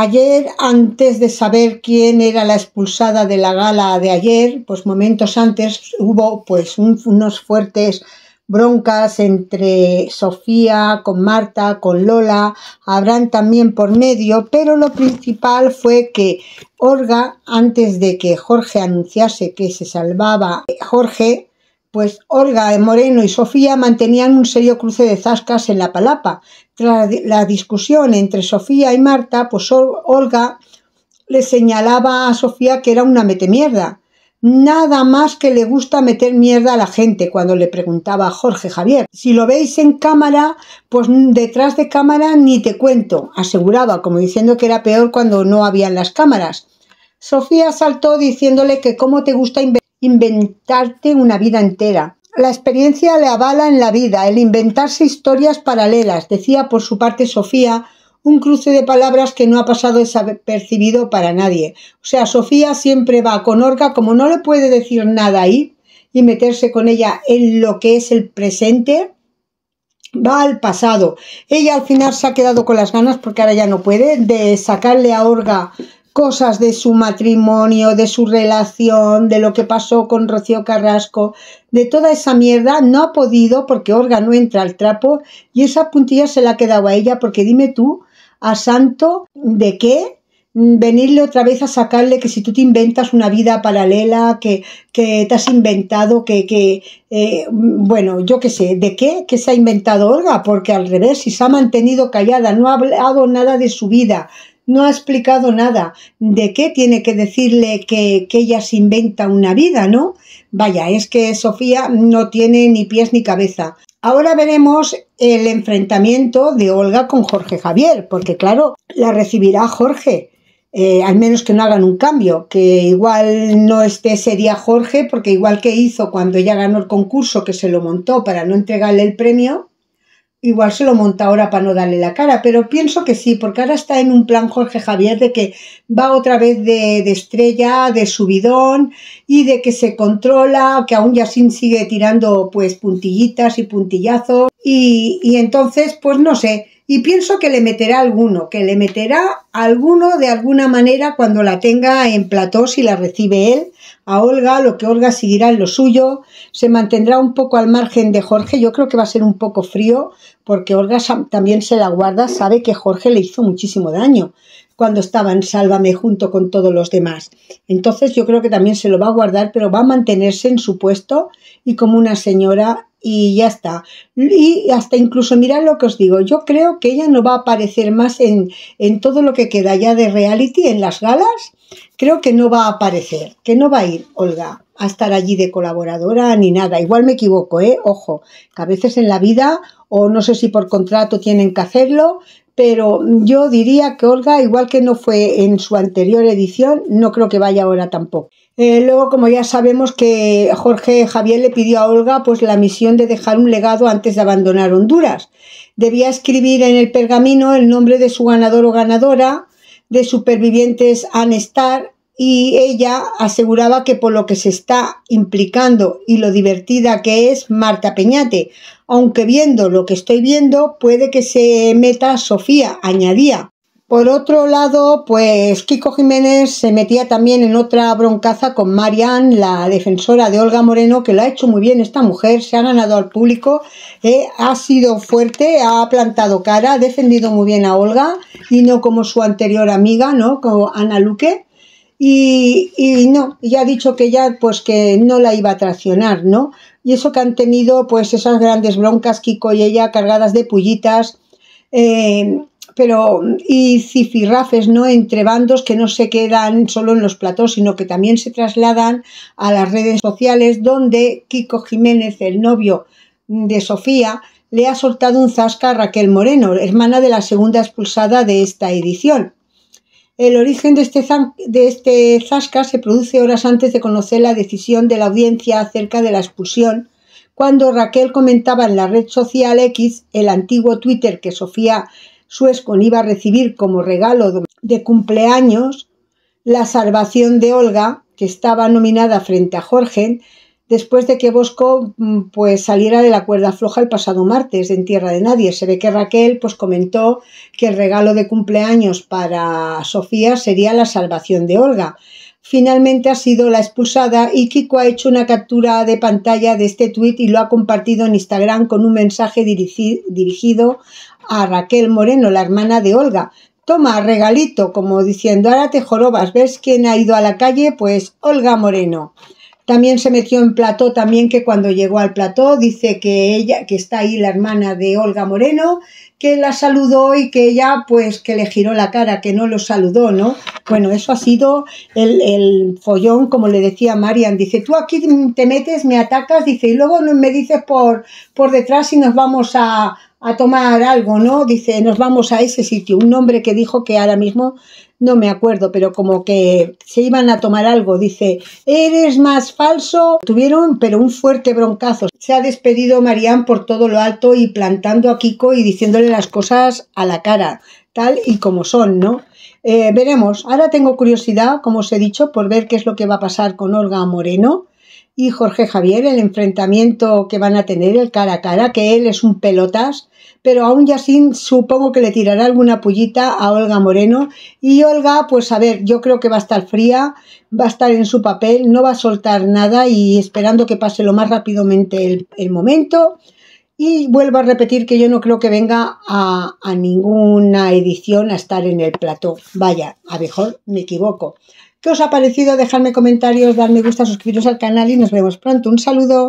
Ayer, antes de saber quién era la expulsada de la gala de ayer, pues momentos antes hubo pues unos fuertes broncas entre Sofía, con Marta, con Lola, habrán también por medio, pero lo principal fue que Olga, antes de que Jorge anunciase que se salvaba Jorge, pues Olga Moreno y Sofía mantenían un serio cruce de zascas en la palapa. Tras la discusión entre Sofía y Marta, pues Olga le señalaba a Sofía que era una metemierda. Nada más que le gusta meter mierda a la gente cuando le preguntaba a Jorge Javier. Si lo veis en cámara, pues detrás de cámara ni te cuento, aseguraba, como diciendo que era peor cuando no habían las cámaras. Sofía saltó diciéndole que cómo te gusta investigar inventarte una vida entera. La experiencia le avala en la vida el inventarse historias paralelas, decía por su parte Sofía, un cruce de palabras que no ha pasado desapercibido para nadie. O sea, Sofía siempre va con Orga, como no le puede decir nada ahí y meterse con ella en lo que es el presente, va al pasado. Ella al final se ha quedado con las ganas, porque ahora ya no puede, de sacarle a Orga cosas de su matrimonio, de su relación, de lo que pasó con Rocío Carrasco, de toda esa mierda, no ha podido porque Orga no entra al trapo y esa puntilla se la ha quedado a ella porque dime tú, a Santo, ¿de qué? venirle otra vez a sacarle que si tú te inventas una vida paralela, que, que te has inventado, que, que eh, bueno, yo qué sé, ¿de qué? que se ha inventado Orga? Porque al revés, si se ha mantenido callada, no ha hablado nada de su vida, no ha explicado nada de qué tiene que decirle que, ella se inventa una vida, ¿no? Vaya, es que Sofía no tiene ni pies ni cabeza. Ahora veremos el enfrentamiento de Olga con Jorge Javier, porque claro, la recibirá Jorge. Eh, al menos que no hagan un cambio, que igual no esté sería Jorge, porque igual que hizo cuando ella ganó el concurso, que se lo montó para no entregarle el premio, Igual se lo monta ahora para no darle la cara, pero pienso que sí, porque ahora está en un plan Jorge Javier de que va otra vez de, estrella, de subidón y de que se controla, que aún Yasin sigue tirando pues puntillitas y puntillazos y, y entonces pues no sé, y pienso que le meterá alguno, que le meterá alguno de alguna manera cuando la tenga en plató si la recibe él. A Olga, lo que Olga seguirá en lo suyo, se mantendrá un poco al margen de Jorge. Yo creo que va a ser un poco frío porque Olga también se la guarda, sabe que Jorge le hizo muchísimo daño cuando estaba en Sálvame junto con todos los demás. Entonces yo creo que también se lo va a guardar, pero va a mantenerse en su puesto y como una señora y ya está. Y hasta incluso, mirad lo que os digo, yo creo que ella no va a aparecer más en, en todo lo que queda ya de reality, en las galas, creo que no va a aparecer, que no va a ir Olga a estar allí de colaboradora ni nada. Igual me equivoco, ¿eh? Ojo, que a veces en la vida, o no sé si por contrato tienen que hacerlo, pero yo diría que Olga, igual que no fue en su anterior edición, no creo que vaya ahora tampoco. Eh, luego, como ya sabemos que Jorge Javier le pidió a Olga pues, la misión de dejar un legado antes de abandonar Honduras. Debía escribir en el pergamino el nombre de su ganador o ganadora, de supervivientes Anestar y ella aseguraba que por lo que se está implicando y lo divertida que es Marta Peñate, aunque viendo lo que estoy viendo puede que se meta Sofía, añadía. Por otro lado, pues Kiko Jiménez se metía también en otra broncaza con Marian, la defensora de Olga Moreno, que lo ha hecho muy bien esta mujer, se ha ganado al público, eh, ha sido fuerte, ha plantado cara, ha defendido muy bien a Olga y no como su anterior amiga, ¿no? Como Ana Luque. Y, no, ya ha dicho que ya, pues que no la iba a traccionar, ¿no? Y eso que han tenido, pues esas grandes broncas, Kiko y ella, cargadas de pullitas, eh, pero, y cifirrafes, ¿no? Entre bandos que no se quedan solo en los platos sino que también se trasladan a las redes sociales, donde Kiko Jiménez, el novio de Sofía, le ha soltado un zasca a Raquel Moreno, hermana de la segunda expulsada de esta edición. El origen este de este, zasca se produce horas antes de conocer la decisión de la audiencia acerca de la expulsión, cuando Raquel comentaba en la red social X, el antiguo Twitter que Sofía Suescon iba a recibir como regalo de cumpleaños, la salvación de Olga, que estaba nominada frente a Jorge, después de que Bosco mm, pues saliera de la cuerda floja el pasado martes en Tierra de Nadie. Se ve que Raquel pues comentó que el regalo de cumpleaños para Sofía sería la salvación de Olga. Finalmente ha sido la expulsada y Kiko ha hecho una captura de pantalla de este tuit y lo ha compartido en Instagram con un mensaje dirigido a Raquel Moreno, la hermana de Olga. Toma, regalito, como diciendo, ahora te jorobas, ¿ves quién ha ido a la calle? Pues Olga Moreno. También se metió en plató, también que cuando llegó al plató, dice que ella, que está ahí la hermana de Olga Moreno, que la saludó y que ella, pues, que le giró la cara, que no lo saludó, ¿no? Bueno, eso ha sido el, follón, como le decía Marian. Dice, tú aquí te metes, me atacas, dice, y luego me dices por, por detrás y nos vamos a, a tomar algo, ¿no? Dice, nos vamos a ese sitio. Un hombre que dijo que ahora mismo no me acuerdo, pero como que se iban a tomar algo. Dice, eres más falso. Tuvieron, pero un fuerte broncazo. Se ha despedido Marián por todo lo alto y plantando a Kiko y diciéndole las cosas a la cara, tal y como son, ¿no? Eh, veremos. Ahora tengo curiosidad, como os he dicho, por ver qué es lo que va a pasar con Olga Moreno y Jorge Javier, el enfrentamiento que van a tener, el cara a cara, que él es un pelotas, pero aún sin supongo que le tirará alguna pullita a Olga Moreno. Y Olga, pues a ver, yo creo que va a estar fría, va a estar en su papel, no va a soltar nada y esperando que pase lo más rápidamente el, momento. Y vuelvo a repetir que yo no creo que venga a, a ninguna edición a estar en el plató. Vaya, a mejor me equivoco. ¿Qué os ha parecido? Dejadme comentarios, darme gusta, suscribiros al canal y nos vemos pronto. Un saludo.